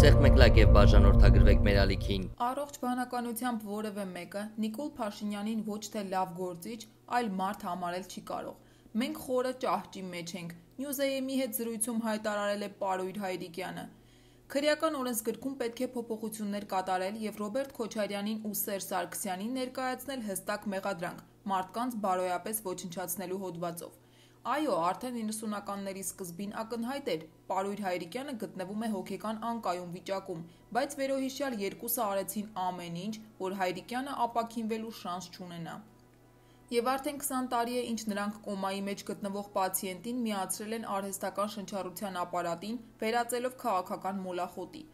սեղմ մեկլակ եւ բաժանորդագրվեք մեր ալիքին։ Առողջ բանականությամբ որևէ մեկը Նիկոլ Փաշինյանին ոչ թե լավ գործիչ, այլ մարդ համարել չի կարող։ Մենք խորը ճահճի մեջ ենք։ News AM-ի հետ զրույցում հայտարարել է Պարույր Հայրիկյանը։ Քրեական օրենսգրքում պետք է փոփոխություններ կատարել եւ Ռոբերտ Քոչարյանին ու Սերժ Սարգսյանին ներկայացնել հստակ մեղադրանք մարդկանց բարոյապես ոչնչացնելու հոդվածով։ Այո, արդեն 90-ականների սկզբին ակնհայտ էր՝ Պարույր Հայրիկյանը գտնվում է հոգեկան անկայուն վիճակում, բայց վերոհիշյալ երկուսը արեցին ամեն ինչ, որ Հայրիկյանը ապաքինվելու շանս չունենա։ Եվ արդեն 20 տարի է, ինչ նրանք կոմայի մեջ գտնվող պացիենտին միացրել են արհեստական շնչառության ապարատին, վերածելով քաղաքական մոլախոտի։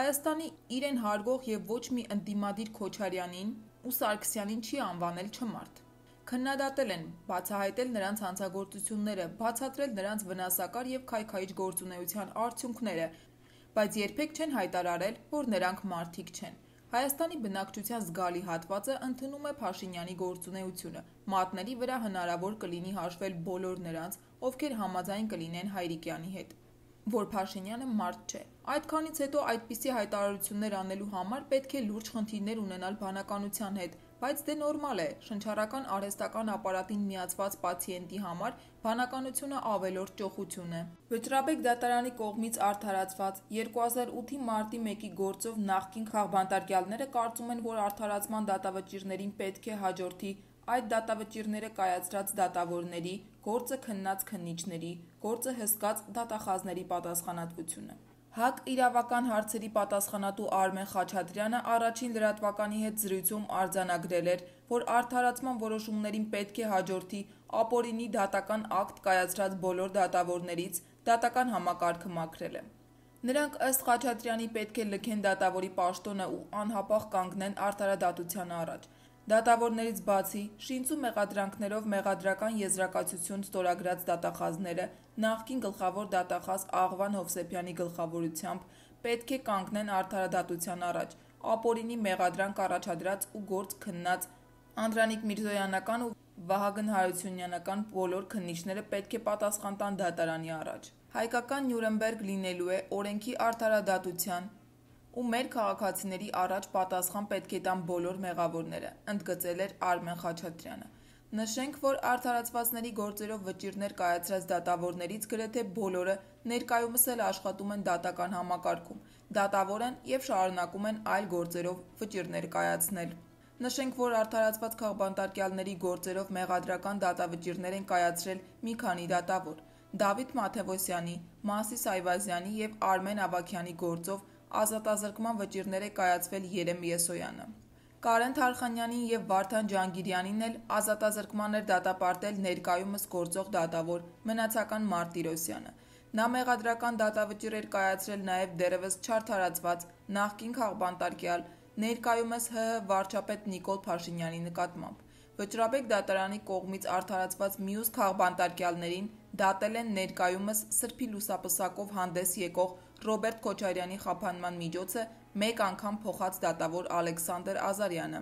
Հայաստանի իրեն հարգող եւ ոչ մի ընդդիմադիր Քոչարյանին ու Սարգսյանին չի անվանել չմարտ քննադատել են, բացահայտել նրանց հանցագործությունները, բացատրել նրանց վնասակար եւ քայքայիչ գործունեության արդյունքները, բայց երբեք չեն հայտարարել, որ նրանք մարդիկ չեն։ Հայաստանի բնակչության զգալի հատվածը ընդնում է Փաշինյանի գործունեությունը։ Մատների վրա հնարավոր կլինի հաշվել բոլոր նրանց, ովքեր համաձայն կլինեն Հայրիկյանի հետ որ Փաշինյանը մարդ չէ։ Այդքանից հետո այդպիսի հայտարարություններ անելու համար պետք է լուրջ խնդիրներ ունենալ բանականության հետ, բայց դե նորմալ է։ Շնչառական արհեստական ապարատին միացված պացիենտի համար բանականությունը ավելորդ ճոխություն է։ Վճռաբեկ դատարանի կողմից արդարացված 2008-ի մարտի 1-ի գործով նախկին խաղբանտարկյալները կարծում են, որ արդարացման դատավճիրներին պետք է հաջորդի այդ դատավճիրները կայացրած դատավորների, գործը քննած քննիչների, գործը հսկած դատախազների պատասխանատվությունը։ ՀԱԿ իրավական հարցերի պատասխանատու Արմեն Խաչատրյանը առաջին լրատվականի հետ զրույցում արձանագրել էր, որ արդարացման որոշումներին պետք է հաջորդի ապօրինի դատական ակտ կայացրած բոլոր դատավորներից դատական համակարգը մաքրելը։ Նրանք ըստ Խաչատրյանի պետք է լքեն դատավորի պաշտոնը ու անհապաղ կանգնեն արդարադատության առաջ։ Դատավորներից բացի, շինծու մեղադրանքներով մեղադրական եզրակացություն ստորագրած դատախազները նախկին գլխավոր դատախազ Աղվան Հովսեփյանի գլխավորությամբ պետք է կանգնեն արդարադատության առաջ, ապօրինի մեղադրանք առաջադրած ու գործ քննած Անդրանիկ Միրզոյանական ու Վահագն Հարությունյանական բոլոր քննիչները պետք է պատասխան տան դատարանի առաջ։ Հայկական Նյուրնբերգ լինելու է օրենքի արդարադատության ու մեր քաղաքացիների առաջ պատասխան պետք է տան բոլոր մեղավորները, ընդգծել էր Արմեն Խաչատրյանը։ Նշենք, որ արդարացվածների գործերով վճիրներ կայացրած դատավորներից գրեթե բոլորը ներկայումս էլ աշխատում են դատական համակարգում, դատավոր են եւ շարունակում են այլ գործերով վճիրներ կայացնել։ Նշենք, որ արդարացված քաղբանտարկյալների գործերով մեղադրական դատավճիրներ են կայացրել մի քանի դատավոր։ Դավիթ Մաթևոսյանի, Մասիս Այվազյանի եւ Արմեն Ավակյանի գործով ազատազրկման վճիռներ է կայացվել Երեմ Եսոյանը։ Կարեն Թարխանյանին եւ Վարդան Ջանգիրյանին էլ ազատազրկմաններ դատապարտել ներկայումս գործող դատավոր Մնացական Մարտիրոսյանը։ Նա մեղադրական դատավճիռ էր կայացրել նաեւ դերևս չարթարացված նախկին քաղբանտարկյալ ներկայումս ՀՀ վարչապետ Նիկոլ Փաշինյանի նկատմամբ։ Վճռաբեկ դատարանի կողմից արդարացված մյուս քաղբանտարկյալներին դատել են ներկայումս Սրբի լուսապսակով հանդես եկող Ռոբերտ Քոչարյանի խափանման միջոցը մեկ անգամ փոխած դատավոր Ալեքսանդր Ազարյանը։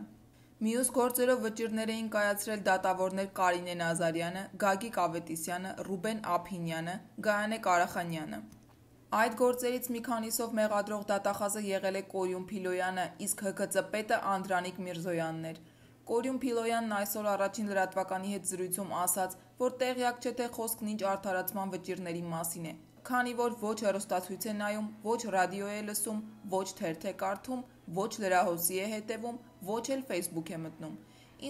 Մյուս գործերով վճիրներ էին կայացրել դատավորներ Կարինեն Ազարյանը, Գագիկ Ավետիսյանը, Ռուբեն Ափինյանը, Գայանե Կարախանյանը։ Այդ գործերից մի քանիսով մեղադրող դատախազը եղել է Կորյուն Փիլոյանը, իսկ ՀԿՑ պետը Անդրանիկ Միրզոյանն էր։ Կորյուն Փիլոյանն այսօր առաջին լրատվականի հետ զրույցում ասաց, որ տեղյակ չէ թե խոսքն ինչ արդարացման վճիրների մասին է, քանի որ ոչ հեռուստացույց է նայում, ոչ ռադիո է լսում, ոչ թերթ է կարդում, ոչ լրահոսի է հետևում, ոչ էլ Facebook է մտնում։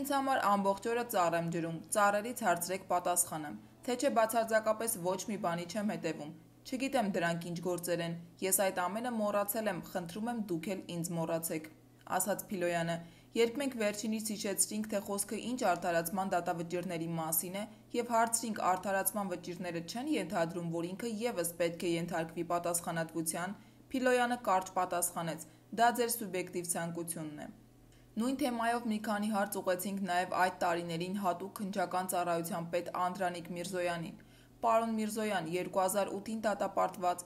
Ինձ համար ամբողջ օրը ծառ եմ ջրում, ծառերից հարցրեք պատասխանը, թե չէ բացարձակապես ոչ մի բանի չեմ հետևում։ Չգիտեմ դրանք ինչ գործեր են։ Ես այդ ամենը մոռացել եմ, խնդրում եմ դուք էլ ինձ մոռացեք, ասաց Փիլոյանը։ Երբ մենք վերջինիս հիշեցրինք, թե խոսքը ինչ արդարացման դատավճիռների մասին է եւ հարցրինք արդարացման վճիռները չեն ենթադրում, որ ինքը եւս պետք է ենթարկվի պատասխանատվության, Փիլոյանը կարճ պատասխանեց. «Դա ձեր սուբյեկտիվ ցանկությունն է»։ Նույն թեմայով մի քանի հարց ուղեցինք նաեւ այդ տարիներին հատուկ քննչական ծառայության պետ Անդրանիկ Միրզոյանին։ Պարոն Միրզոյան, 2008-ին դատապարտված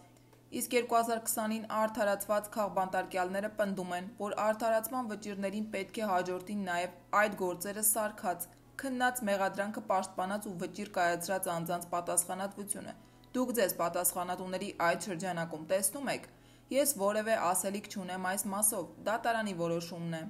իսկ 2020-ին արդարացված քաղբանտարկյալները պնդում են, որ արդարացման վճիրներին պետք է հաջորդին նաև այդ գործերը սարքած, քննած մեղադրանքը պաշտպանած ու վճիր կայացրած անձանց պատասխանատվությունը։ Դուք ձեզ պատասխանատուների այդ շրջանակում տեսնում եք։ Ես որևէ ասելիք չունեմ այս մասով, դա տարանի որոշումն է։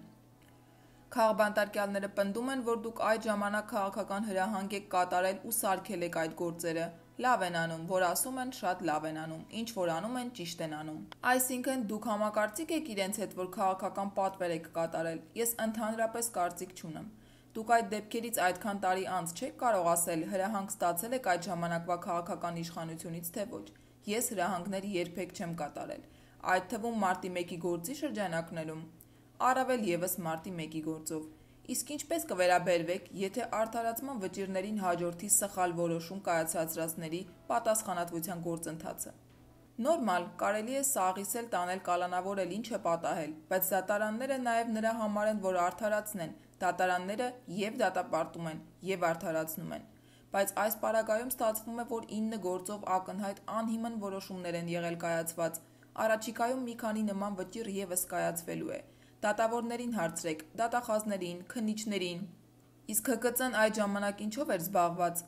Քաղբանտարկյալները պնդում են, որ դուք այդ ժամանակ քաղաքական հրահանգ եք կատարել ու սարքել եք այդ գործերը լավ են անում, որ ասում են շատ լավ են անում, ինչ որ անում են ճիշտ են անում։ Այսինքն դուք համակարծիք եք իրենց հետ, որ քաղաքական պատվեր եք կատարել։ Ես ընդհանրապես կարծիք չունեմ։ Դուք այդ դեպքերից այդքան տարի անց չեք կարող ասել հրահանգ ստացել եք այդ ժամանակվա քաղաքական իշխանությունից թե ոչ։ Ես հրահանգներ երբեք չեմ կատարել։ Այդ թվում մարտի 1-ի գործի շրջանակներում, առավել եւս մարտի 1-ի գործով Իսկ ինչպես կվերաբերվեք, եթե արդարացման վճիրներին հաջորդի սխալ որոշում կայացածրածների պատասխանատվության գործընթացը։ Նորմալ, կարելի է սաղիսել տանել կալանավորել ինչը պատահել, բայց դատարանները նաև նրա համար են, որ արդարացնեն։ Դատարանները եւ դատապարտում են, եւ արդարացնում են բայց այս պարագայում ստացվում է, որ 9 գործով ակնհայտ անհիմն որոշումներ են եղել կայացված։ Արաջիկայում մի քանի նման վճիռ եւս կայացվելու է դատավորներին հարցրեք, դատախազներին, քննիչներին։ Իսկ ՀԿՑ-ն այդ ժամանակ ինչով էր զբաղված։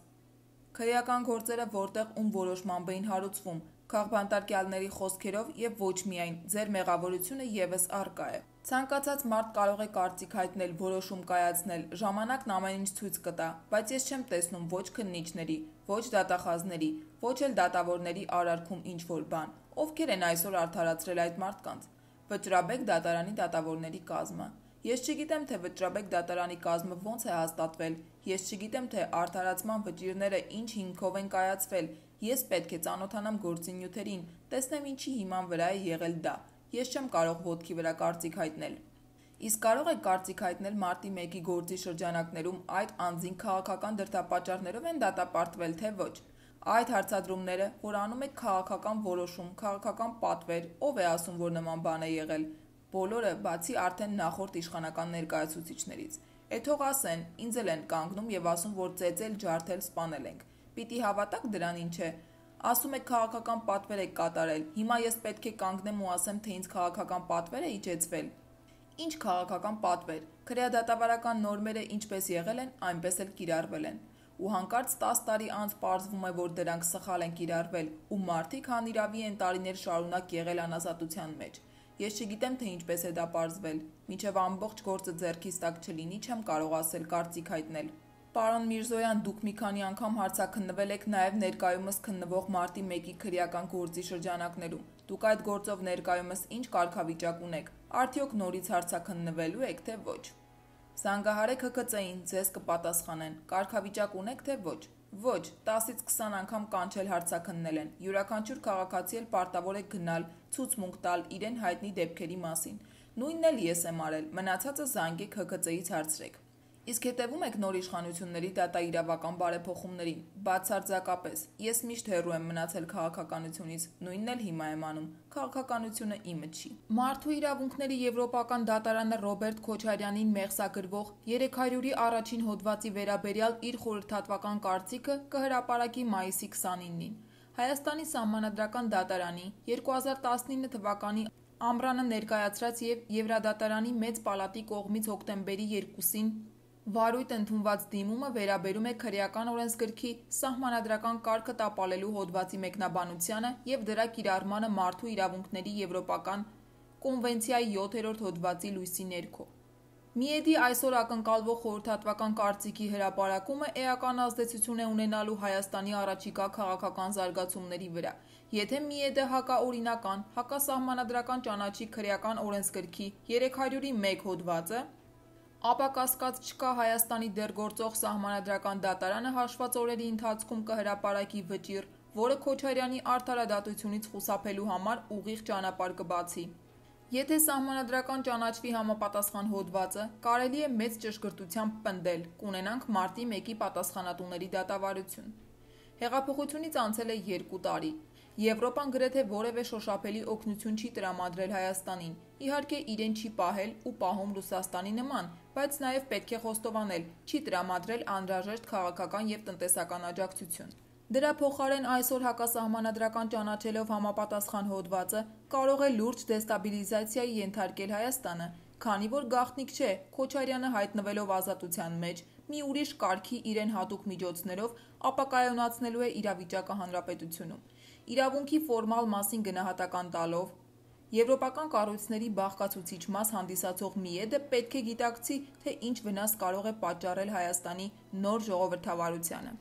Քրեական գործերը որտեղ ում որոշմամբ էին հարուցվում, քաղբանտարկյալների խոսքերով եւ ոչ միայն ձեր մեղավորությունը եւս արկա է։ Ցանկացած մարդ կարող է կարծիք հայտնել, որոշում կայացնել, ժամանակն ամեն ինչ ցույց կտա, բայց ես չեմ տեսնում ոչ քննիչների, ոչ դատախազների, ոչ էլ դատավորների արարքում ինչ որ բան։ Ովքեր են այսօր արդարացրել այդ մարդկանց։ Վճռաբեկ դատարանի դատավորների կազմը Ես չգիտեմ, թե վճռաբեկ դատարանի կազմը ոնց է հաստատվել, ես չգիտեմ, թե արդարացման վճիրները ինչ հիմքով են կայացվել։ Ես պետք է ճանոթանամ գործինյութերին, տեսնեմ ինչի հիման վրա է եղել դա։ Ես չեմ կարող ոդքի վրա կարծիք հայտնել։ Իսկ կարող եք կարծիք հայտնել մարտի 1-ի գործի շրջանակներում այդ անձին քաղաքական դրդապատճառներով են դատապարտվել թե ոչ։ Այդ հարցադրումները խորանում է քաղաքական որոշում, քաղաքական պատվեր, ով է ասում, որ նման բան է եղել։ Բոլորը բացի արդեն նախորդ իշխանական ներկայացուցիչներից։ Էթող ասեն, ինձ էլ են կանգնում եւ ասում, որ ծեծել, ջարդել, սպանել ենք։ Պիտի հավատակ դրան ինչ է։ Ասում եք քաղաքական պատվեր եք կատարել։ Հիմա ես պետք է կանգնեմ ու ասեմ, թե ինձ քաղաքական պատվեր է իջեցվել։ Ինչ քաղաքական պատվեր։ Քրեադատավարական նորմերը ինչպես եղել են, այնպես էլ կիրառվել են ու հանկարծ 10 տարի անց պարզվում է, որ դրանք սխալ են կիրառվել ու մարդիկ հանիրավի են տարիներ շարունակ եղել անազատության մեջ։ Ես չգիտեմ, թե ինչպես է դա պարզվել։ Միջև ամբողջ գործը ձեռքիս տակ չլինի, չեմ կարող ասել կարծիք հայտնել։ Պարոն Միրզոյան, դուք մի քանի անգամ հարցաքննվել եք նաև ներկայումս քննվող մարտի 1-ի քրեական գործի շրջանակներում։ Դուք այդ գործով ներկայումս ինչ կարգավիճակ ունեք։ Արդյոք նորից հարցաքննվելու եք, թե ոչ։ Զանգահարեք ՀԿՑ-ին, ձեզ կպատասխանեն։ Կարգավիճակ ունեք թե ոչ։ Ոչ, 10-ից 20 անգամ կանչել հարցաքննել են։ Յուրաքանչյուր քաղաքացի էլ պարտավոր է գնալ, ցուցմունք տալ իրեն հայտնի դեպքերի մասին։ Նույնն էլ ես եմ արել։ Մնացածը զանգեք ՀԿՑ-ից հարցրեք։ Իսկ հետևում եք նոր իշխանությունների դատաիրավական բարեփոխումներին։ Բացարձակապես։ Ես միշտ հեռու եմ մնացել քաղաքականությունից, նույնն էլ հիմա եմ անում։ Քաղաքականությունը իմը չի։ Մարդու իրավունքների Եվրոպական դատարանը Ռոբերտ Քոչարյանին մեղսագրվող 300-ի առաջին հոդվածի վերաբերյալ իր խորհրդատվական կարծիքը կհրապարակի մայիսի 29-ին։ Հայաստանի Սահմանադրական դատարանի 2019 թվականի ամռանը ներկայացրած եւ Եվրադատարանի մեծ պալատի կողմից հոկտեմբերի 2-ին Վարույթ ընդունված դիմումը վերաբերում է քրեական օրենսգրքի սահմանադրական կարգը տապալելու հոդվածի մեկնաբանությանը եւ դրա կիրառմանը մարդու իրավունքների եվրոպական կոնվենցիայի 7-րդ հոդվածի լույսի ներքո։ Միեդի այսօր ակնկալվող խորհրդատվական կարծիքի հրապարակումը էական ազդեցություն է ունենալու Հայաստանի առաջիկա քաղաքական զարգացումների վրա, եթե Միեդը հակաօրինական, հակասահմանադրական ճանաչի քրեական օրենսգրքի 301 հոդվածը ապա կասկած չկա Հայաստանի դեր գործող սահմանադրական դատարանը հաշված օրերի ընթացքում կհրապարակի վճիռ, որը Քոչարյանի արդարադատությունից խուսափելու համար ուղիղ ճանապարհ կբացի։ Եթե սահմանադրական ճանաչվի համապատասխան հոդվածը, կարելի է մեծ ճշգրտությամբ պնդել, կունենանք մարտի 1-ի պատասխանատուների դատավարություն։ Հեղափոխությունից անցել է 2 տարի։ Եվրոպան գրեթե որևէ շոշափելի օգնություն չի տրամադրել Հայաստանին։ Իհարկե, իրեն չի պահել ու պահում Ռուսաստանի նման, բայց նաև պետք է խոստովանել՝ չի տրամադրել անհրաժեշտ քաղաքական եւ տնտեսական աջակցություն։ Դրա փոխարեն այսօր հակասահմանադրական ճանաչելով համապատասխան հոդվածը կարող է լուրջ դեստաբիլիզացիայի ենթարկել Հայաստանը, քանի որ գաղտնիք չէ Քոչարյանը հայտնվելով ազատության մեջ մի ուրիշ կարգի իրեն հատուկ միջոցներով ապակայունացնելու է իրավիճակը հանրապետությունում։ Իրավունքի ֆորմալ մասին գնահատական տալով Եվրոպական կառույցների բաղկացուցիչ մաս հանդիսացող ՄԻԵԴ-ը պետք է գիտակցի, թե ինչ վնաս կարող է պատճառել Հայաստանի նոր ժողովրդավարությանը։